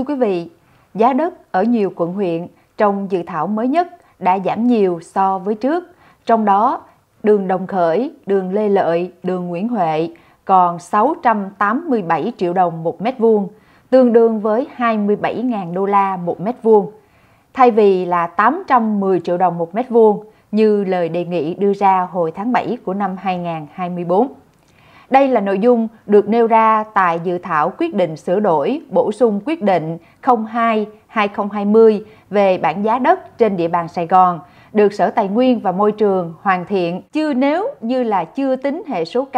Thưa quý vị, giá đất ở nhiều quận huyện trong dự thảo mới nhất đã giảm nhiều so với trước, trong đó đường Đồng Khởi, đường Lê Lợi, đường Nguyễn Huệ còn 687 triệu đồng một mét vuông, tương đương với 27.000 đô la một mét vuông, thay vì là 810 triệu đồng một mét vuông như lời đề nghị đưa ra hồi tháng 7 của năm 2024. Đây là nội dung được nêu ra tại dự thảo quyết định sửa đổi, bổ sung quyết định 02-2020 về bảng giá đất trên địa bàn Sài Gòn, được Sở Tài nguyên và Môi trường hoàn thiện. Chứ nếu như là chưa tính hệ số K,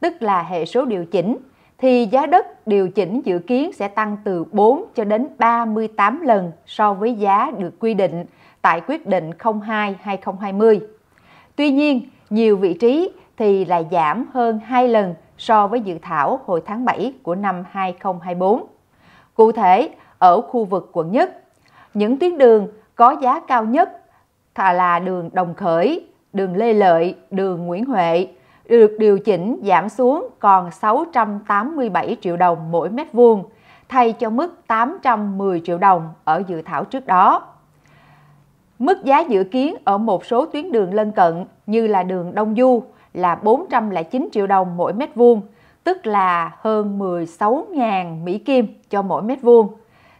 tức là hệ số điều chỉnh, thì giá đất điều chỉnh dự kiến sẽ tăng từ 4 cho đến 38 lần so với giá được quy định tại quyết định 02-2020. Tuy nhiên, nhiều vị trí thì là giảm hơn 2 lần so với dự thảo hồi tháng 7 của năm 2024. Cụ thể, ở khu vực quận nhất, những tuyến đường có giá cao nhất thà là đường Đồng Khởi, đường Lê Lợi, đường Nguyễn Huệ, được điều chỉnh giảm xuống còn 687 triệu đồng mỗi mét vuông, thay cho mức 810 triệu đồng ở dự thảo trước đó. Mức giá dự kiến ở một số tuyến đường lân cận như là đường Đông Du là 409 triệu đồng mỗi mét vuông, tức là hơn 16.000 Mỹ Kim cho mỗi mét vuông.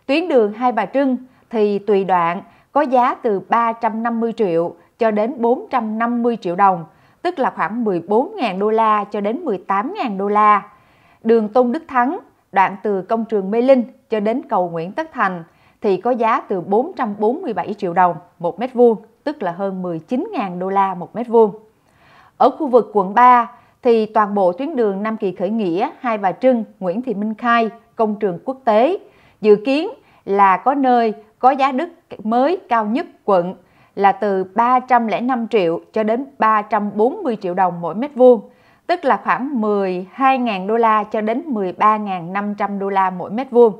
Tuyến đường Hai Bà Trưng thì tùy đoạn có giá từ 350 triệu cho đến 450 triệu đồng, tức là khoảng 14.000 đô la cho đến 18.000 đô la. Đường Tôn Đức Thắng, đoạn từ công trường Mê Linh cho đến cầu Nguyễn Tất Thành thì có giá từ 447 triệu đồng một mét vuông, tức là hơn 19.000 đô la một mét vuông. Ở khu vực quận 3 thì toàn bộ tuyến đường Nam Kỳ Khởi Nghĩa, Hai Bà Trưng, Nguyễn Thị Minh Khai, công trường quốc tế dự kiến là có nơi có giá đất mới cao nhất quận là từ 305 triệu cho đến 340 triệu đồng mỗi mét vuông, tức là khoảng 12.000 đô la cho đến 13.500 đô la mỗi mét vuông,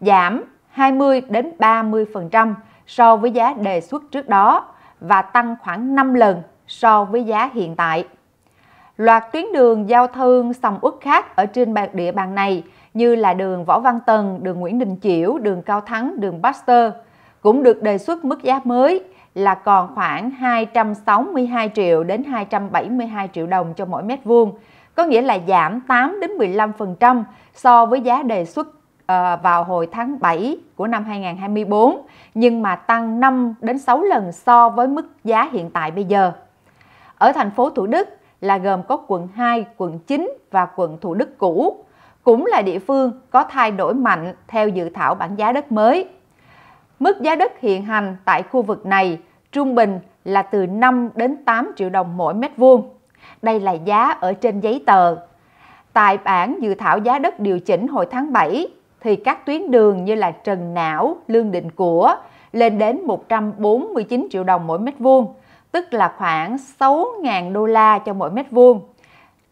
giảm 20 đến 30% so với giá đề xuất trước đó và tăng khoảng 5 lần so với giá hiện tại. Loạt tuyến đường giao thương sầm uất khác ở trên địa bàn này như là đường Võ Văn Tần, đường Nguyễn Đình Chiểu, đường Cao Thắng, đường Baxter cũng được đề xuất mức giá mới là còn khoảng 262 triệu đến 272 triệu đồng cho mỗi mét vuông, có nghĩa là giảm 8 đến 15% so với giá đề xuất ờ, vào hồi tháng 7 của năm 2024 nhưng mà tăng 5 đến 6 lần so với mức giá hiện tại bây giờ ở thành phố Thủ Đức là gồm có quận 2, quận 9 và quận Thủ Đức cũ, cũng là địa phương có thay đổi mạnh theo dự thảo bảng giá đất mới. Mức giá đất hiện hành tại khu vực này trung bình là từ 5 đến 8 triệu đồng mỗi mét vuông. Đây là giá ở trên giấy tờ. Tại bản dự thảo giá đất điều chỉnh hồi tháng 7 thì các tuyến đường như là Trần Não, Lương Định Của lên đến 149 triệu đồng mỗi mét vuông tức là khoảng 6.000 đô la cho mỗi mét vuông,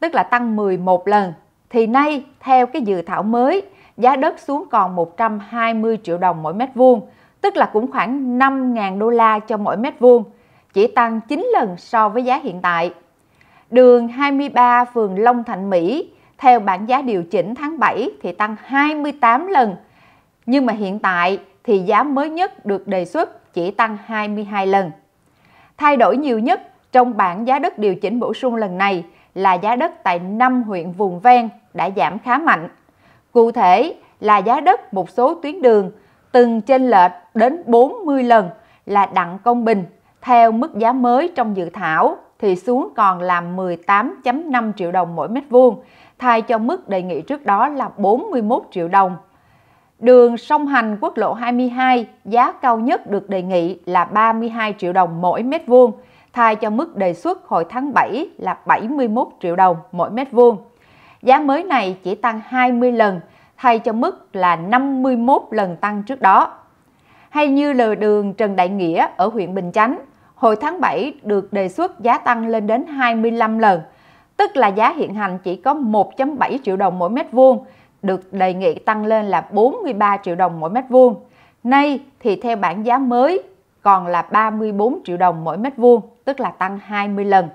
tức là tăng 11 lần. Thì nay, theo cái dự thảo mới, giá đất xuống còn 120 triệu đồng mỗi mét vuông, tức là cũng khoảng 5.000 đô la cho mỗi mét vuông, chỉ tăng 9 lần so với giá hiện tại. Đường 23 phường Long Thạnh Mỹ theo bảng giá điều chỉnh tháng 7 thì tăng 28 lần, nhưng mà hiện tại thì giá mới nhất được đề xuất chỉ tăng 22 lần. Thay đổi nhiều nhất trong bảng giá đất điều chỉnh bổ sung lần này là giá đất tại 5 huyện vùng ven đã giảm khá mạnh. Cụ thể là giá đất một số tuyến đường từng chênh lệch đến 40 lần là đặng công bình theo mức giá mới trong dự thảo thì xuống còn là 18.5 triệu đồng mỗi mét vuông, thay cho mức đề nghị trước đó là 41 triệu đồng Đường song hành quốc lộ 22 giá cao nhất được đề nghị là 32 triệu đồng mỗi mét vuông, thay cho mức đề xuất hồi tháng 7 là 71 triệu đồng mỗi mét vuông. Giá mới này chỉ tăng 20 lần, thay cho mức là 51 lần tăng trước đó. Hay như lờ đường Trần Đại Nghĩa ở huyện Bình Chánh, hồi tháng 7 được đề xuất giá tăng lên đến 25 lần, tức là giá hiện hành chỉ có 1.7 triệu đồng mỗi mét vuông, được đề nghị tăng lên là 43 triệu đồng mỗi mét vuông. Nay thì theo bảng giá mới còn là 34 triệu đồng mỗi mét vuông, tức là tăng 20 lần.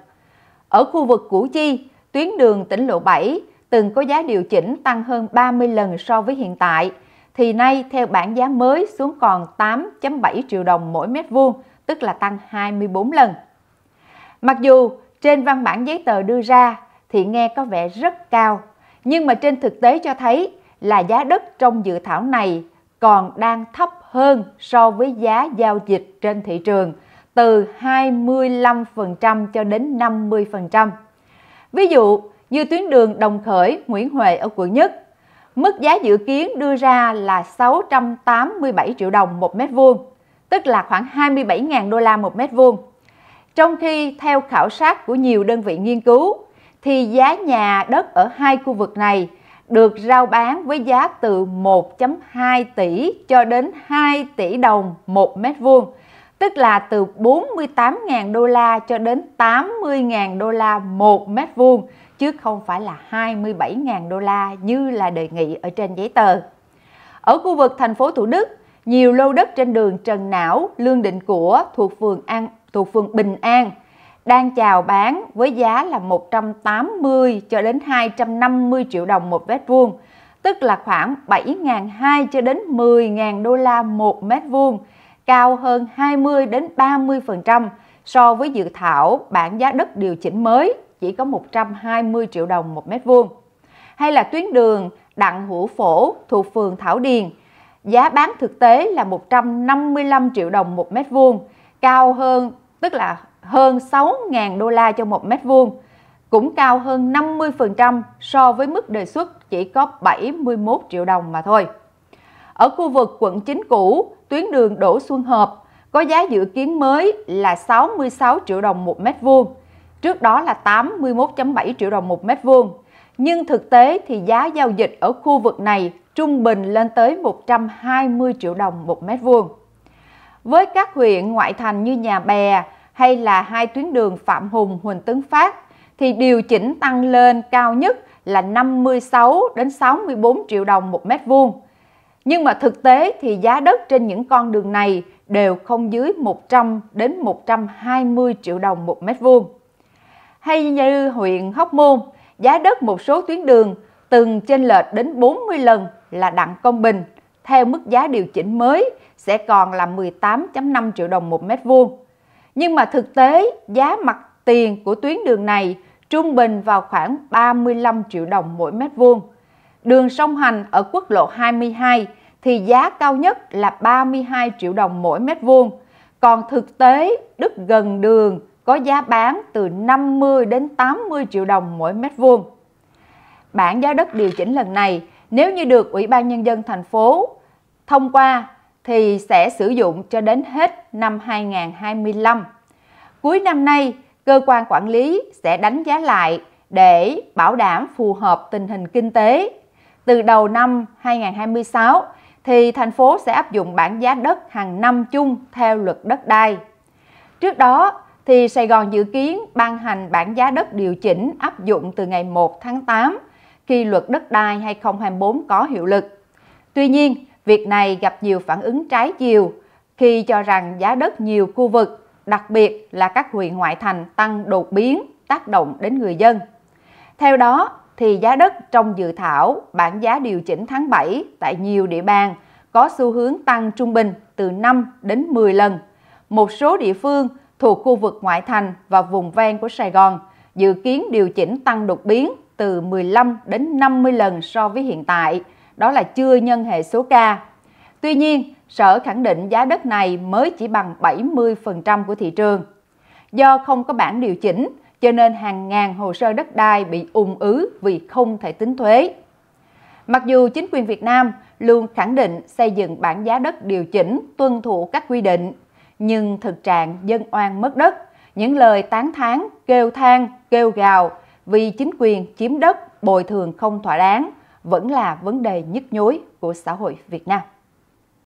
Ở khu vực Củ Chi, tuyến đường tỉnh lộ 7 từng có giá điều chỉnh tăng hơn 30 lần so với hiện tại, thì nay theo bảng giá mới xuống còn 8.7 triệu đồng mỗi mét vuông, tức là tăng 24 lần. Mặc dù trên văn bản giấy tờ đưa ra thì nghe có vẻ rất cao nhưng mà trên thực tế cho thấy là giá đất trong dự thảo này còn đang thấp hơn so với giá giao dịch trên thị trường từ 25% cho đến 50%. Ví dụ như tuyến đường Đồng Khởi Nguyễn Huệ ở quận Nhất, mức giá dự kiến đưa ra là 687 triệu đồng một mét vuông, tức là khoảng 27.000 đô la một mét vuông. Trong khi theo khảo sát của nhiều đơn vị nghiên cứu thì giá nhà đất ở hai khu vực này được rao bán với giá từ 1.2 tỷ cho đến 2 tỷ đồng một mét vuông, tức là từ 48.000 đô la cho đến 80.000 đô la một mét vuông, chứ không phải là 27.000 đô la như là đề nghị ở trên giấy tờ. Ở khu vực thành phố Thủ Đức, nhiều lô đất trên đường Trần Não, Lương Định Của thuộc phường An, thuộc phường Bình An đang chào bán với giá là 180 cho đến 250 triệu đồng một mét vuông, tức là khoảng 7.200 cho đến 10.000 đô la một mét vuông, cao hơn 20 đến 30% so với dự thảo bản giá đất điều chỉnh mới chỉ có 120 triệu đồng một mét vuông. Hay là tuyến đường Đặng Hữu Phổ thuộc phường Thảo Điền, giá bán thực tế là 155 triệu đồng một mét vuông, cao hơn tức là hơn 6.000 đô la cho một mét vuông, cũng cao hơn 50% so với mức đề xuất chỉ có 71 triệu đồng mà thôi. Ở khu vực quận chính cũ, tuyến đường Đỗ Xuân Hợp có giá dự kiến mới là 66 triệu đồng một mét vuông, trước đó là 81.7 triệu đồng một mét vuông. Nhưng thực tế thì giá giao dịch ở khu vực này trung bình lên tới 120 triệu đồng một mét vuông. Với các huyện ngoại thành như Nhà Bè, hay là hai tuyến đường Phạm Hùng Huỳnh Tấn Phát thì điều chỉnh tăng lên cao nhất là 56 đến 64 triệu đồng một mét vuông. Nhưng mà thực tế thì giá đất trên những con đường này đều không dưới 100 đến 120 triệu đồng một mét vuông. Hay như huyện Hóc Môn, giá đất một số tuyến đường từng trên lệch đến 40 lần là đặng công bình, theo mức giá điều chỉnh mới sẽ còn là 18.5 triệu đồng một mét vuông. Nhưng mà thực tế giá mặt tiền của tuyến đường này trung bình vào khoảng 35 triệu đồng mỗi mét vuông. Đường sông Hành ở quốc lộ 22 thì giá cao nhất là 32 triệu đồng mỗi mét vuông. Còn thực tế đứt gần đường có giá bán từ 50 đến 80 triệu đồng mỗi mét vuông. Bản giá đất điều chỉnh lần này nếu như được Ủy ban Nhân dân thành phố thông qua thì sẽ sử dụng cho đến hết năm 2025. Cuối năm nay, cơ quan quản lý sẽ đánh giá lại để bảo đảm phù hợp tình hình kinh tế. Từ đầu năm 2026 thì thành phố sẽ áp dụng bảng giá đất hàng năm chung theo luật đất đai. Trước đó thì Sài Gòn dự kiến ban hành bảng giá đất điều chỉnh áp dụng từ ngày 1 tháng 8 khi luật đất đai 2024 có hiệu lực. Tuy nhiên, Việc này gặp nhiều phản ứng trái chiều khi cho rằng giá đất nhiều khu vực, đặc biệt là các huyện ngoại thành tăng đột biến tác động đến người dân. Theo đó, thì giá đất trong dự thảo bản giá điều chỉnh tháng 7 tại nhiều địa bàn có xu hướng tăng trung bình từ 5 đến 10 lần. Một số địa phương thuộc khu vực ngoại thành và vùng ven của Sài Gòn dự kiến điều chỉnh tăng đột biến từ 15 đến 50 lần so với hiện tại – đó là chưa nhân hệ số K. Tuy nhiên, Sở khẳng định giá đất này mới chỉ bằng 70% của thị trường. Do không có bản điều chỉnh, cho nên hàng ngàn hồ sơ đất đai bị ùn ứ vì không thể tính thuế. Mặc dù chính quyền Việt Nam luôn khẳng định xây dựng bản giá đất điều chỉnh tuân thủ các quy định, nhưng thực trạng dân oan mất đất, những lời tán thán, kêu than, kêu gào vì chính quyền chiếm đất bồi thường không thỏa đáng vẫn là vấn đề nhức nhối của xã hội Việt Nam.